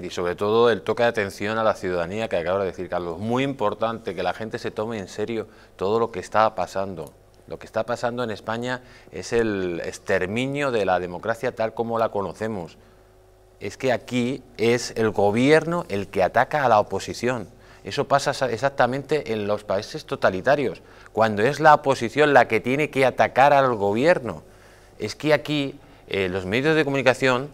Y sobre todo el toque de atención a la ciudadanía que acaba de decir Carlos. Muy importante que la gente se tome en serio todo lo que está pasando. Lo que está pasando en España es el exterminio de la democracia tal como la conocemos. Es que aquí es el gobierno el que ataca a la oposición. Eso pasa exactamente en los países totalitarios, cuando es la oposición la que tiene que atacar al gobierno. Es que aquí eh, los medios de comunicación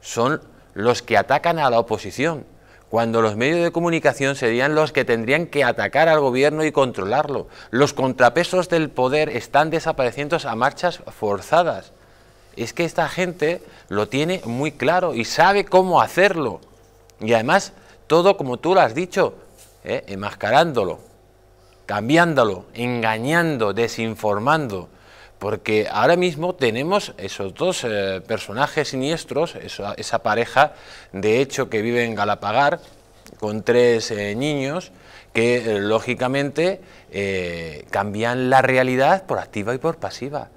son los que atacan a la oposición, cuando los medios de comunicación serían los que tendrían que atacar al gobierno y controlarlo. Los contrapesos del poder están desapareciendo a marchas forzadas. Es que esta gente lo tiene muy claro y sabe cómo hacerlo. Y además, todo como tú lo has dicho, ¿eh? enmascarándolo, cambiándolo, engañando, desinformando porque ahora mismo tenemos esos dos eh, personajes siniestros, esa, pareja de hecho que vive en Galapagar con tres eh, niños que eh, lógicamente cambian la realidad por activa y por pasiva.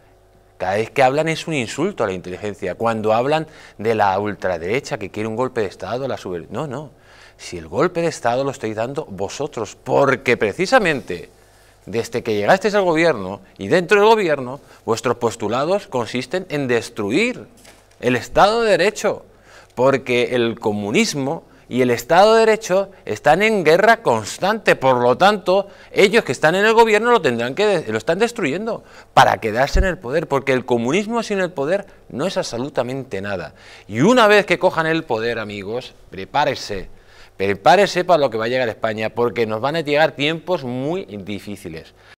Cada vez que hablan es un insulto a la inteligencia. Cuando hablan de la ultraderecha que quiere un golpe de Estado, la sube. No, no. Si el golpe de Estado lo estáis dando vosotros, porque precisamente desde que llegasteis al gobierno y dentro del gobierno, vuestros postulados consisten en destruir el Estado de Derecho, porque el comunismo y el Estado de Derecho están en guerra constante. Por lo tanto, ellos que están en el gobierno lo tendrán que lo están destruyendo para quedarse en el poder, porque el comunismo sin el poder no es absolutamente nada. Y una vez que cojan el poder, amigos, prepárese Prepárese para lo que va a llegar a España, porque nos van a llegar tiempos muy difíciles.